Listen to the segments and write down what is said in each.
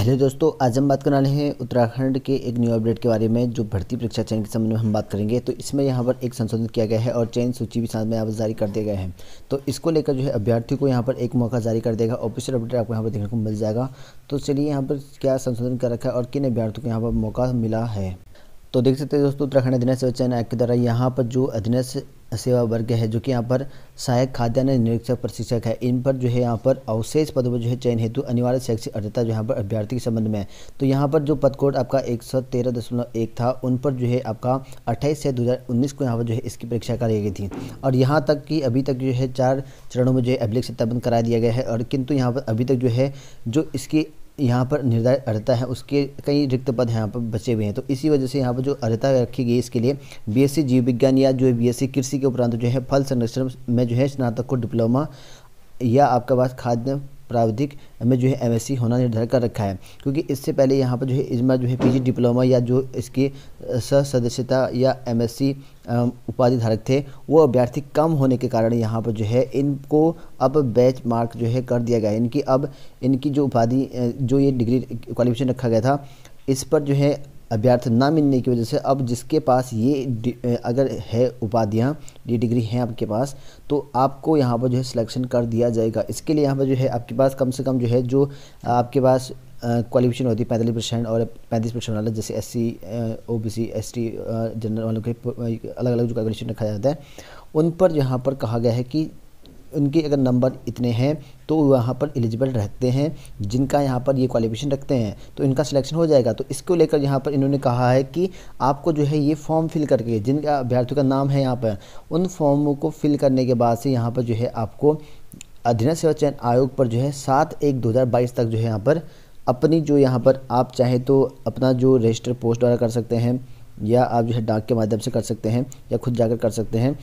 hello दोस्तों आज हम बात करने वाले हैं उत्तराखंड के एक न्यू अपडेट के बारे में जो भर्ती परीक्षा चयन के संबंध में हम बात करेंगे तो इसमें यहाँ पर एक संशोधन किया गया है और चयन सूची भी साथ में यहाँ पर जारी कर दिया गया है तो इसको लेकर जो है अभ्यर्थी को यहाँ पर एक मौका जारी कर देगा ऑफिशियल अपडेट आपको यहाँ पर देखने को मिल जाएगा तो चलिए यहाँ पर क्या संशोधन कर रखा है और किन अभ्यर्थियों को यहाँ पर मौका मिला है तो देख सकते हैं दोस्तों उत्तराखंड अधीनस्थ चयन आयोग के द्वारा यहाँ पर जो अधीनस्थ सेवा वर्ग है जो कि यहाँ पर सहायक खाद्यान्न निरीक्षक प्रशिक्षक है इन पर जो है यहाँ पर अवशेष पदों पर जो है चयन हेतु अनिवार्य शैक्षिक अर्थता जो यहाँ पर अभ्यर्थी के संबंध में है तो यहाँ पर जो पद कोड आपका एक सौ तेरह दशमलव एक था उन पर जो है आपका अट्ठाईस से दो हज़ार उन्नीस को यहाँ पर जो है इसकी परीक्षा कराई गई थी और यहाँ तक कि अभी तक जो है चार चरणों में जो है अभिलेख सत्यापन करा दिया गया है और किंतु यहाँ पर अभी तक जो है जो इसकी यहाँ पर निर्धारित अर्हता है उसके कई रिक्त पद यहाँ पर बचे हुए हैं तो इसी वजह से यहाँ पर जो अर्हता रखी गई इसके लिए बीएससी जीव विज्ञान या जो है बीएससी कृषि के उपरांत जो है फल संरक्षण में जो है स्नातक को डिप्लोमा या आपके पास खाद्य प्राविधिक में जो है एमएससी होना निर्धारित कर रखा है क्योंकि इससे पहले यहाँ पर जो है इजमा जो है पीजी डिप्लोमा या जो इसकी सदस्यता या एमएससी उपाधि धारक थे वो अभ्यर्थी कम होने के कारण यहाँ पर जो है इनको अब बैच मार्क जो है कर दिया गया इनकी अब इनकी जो उपाधि जो ये डिग्री क्वालिफिकेशन रखा गया था इस पर जो है अभ्यर्थ ना मिलने की वजह से अब जिसके पास ये अगर है उपाधियाँ ये डिग्री हैं आपके पास तो आपको यहाँ पर जो है सिलेक्शन कर दिया जाएगा इसके लिए यहाँ पर जो है आपके पास कम से कम जो है जो आपके पास क्वालिफिकेशन होती है पैंतालीस परसेंट और पैंतीस परसेंट वाले जैसे S C O B C S T general वालों के अलग अलग जो कैलकुलेशन रखा जाता है उन पर यहाँ पर कहा गया है कि उनके अगर नंबर इतने हैं तो वहाँ पर एलिजिबल रहते हैं जिनका यहाँ पर ये क्वालिफिकेशन रखते हैं तो इनका सिलेक्शन हो जाएगा तो इसको लेकर यहाँ पर इन्होंने कहा है कि आपको जो है ये फॉर्म फिल करके जिनका अभ्यर्थियों का नाम है यहाँ पर उन फॉर्मों को फिल करने के बाद से यहाँ पर जो है आपको अधीन सेवा चयन आयोग पर जो है सात एक दो तक जो है यहाँ पर अपनी जो यहाँ पर आप चाहे तो अपना जो रजिस्टर पोस्ट द्वारा कर सकते हैं या आप जो है डाक के माध्यम से कर सकते हैं या खुद जाकर कर सकते हैं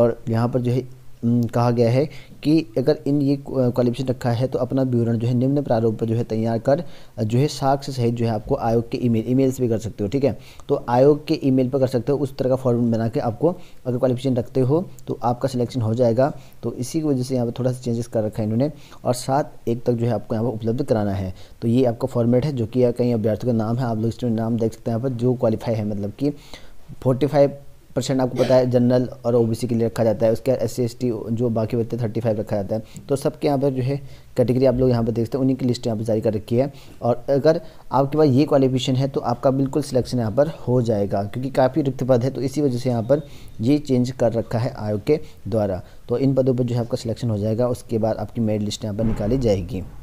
और यहाँ पर जो है कहा गया है कि अगर इन ये क्वालिफिकेशन रखा है तो अपना विवरण जो है निम्न प्रारूप पर जो है तैयार कर जो है साक्ष्य सहित जो है आपको आयोग के ईमेल ईमेल से भी कर सकते हो ठीक है तो आयोग के ईमेल पर कर सकते हो उस तरह का फॉर्म बना के आपको अगर क्वालिफिकेशन रखते हो तो आपका सिलेक्शन हो जाएगा तो इसी की वजह से यहाँ पर थोड़ा सा चेंजेस कर रखा है इन्होंने और सात एक तक जो है आपको यहाँ पर उपलब्ध कराना है तो ये आपका फॉर्मेट है जो कि कहीं अभ्यर्थियों का नाम है आप लोग इसमें नाम देख सकते हैं यहाँ पर जो क्वालिफाई है मतलब कि फोर्टी फाइव परसेंट आपको पता है जनरल और ओबीसी के लिए रखा जाता है उसके बाद एस सी जो बाकी बच्चे थर्टी फाइव रखा जाता है तो सबके यहाँ पर जो है कैटेगरी आप लोग यहाँ पर देखते हैं उन्हीं की लिस्ट यहाँ पर जारी कर रखी है और अगर आपके पास ये क्वालिफिकेशन है तो आपका बिल्कुल सिलेक्शन यहाँ पर हो जाएगा क्योंकि काफ़ी रिक्त पद है तो इसी वजह से यहाँ पर ये चेंज कर रखा है आयोग के द्वारा तो इन पदों पर जो है आपका सिलेक्शन हो जाएगा उसके बाद आपकी मेरिट लिस्ट यहाँ पर निकाली जाएगी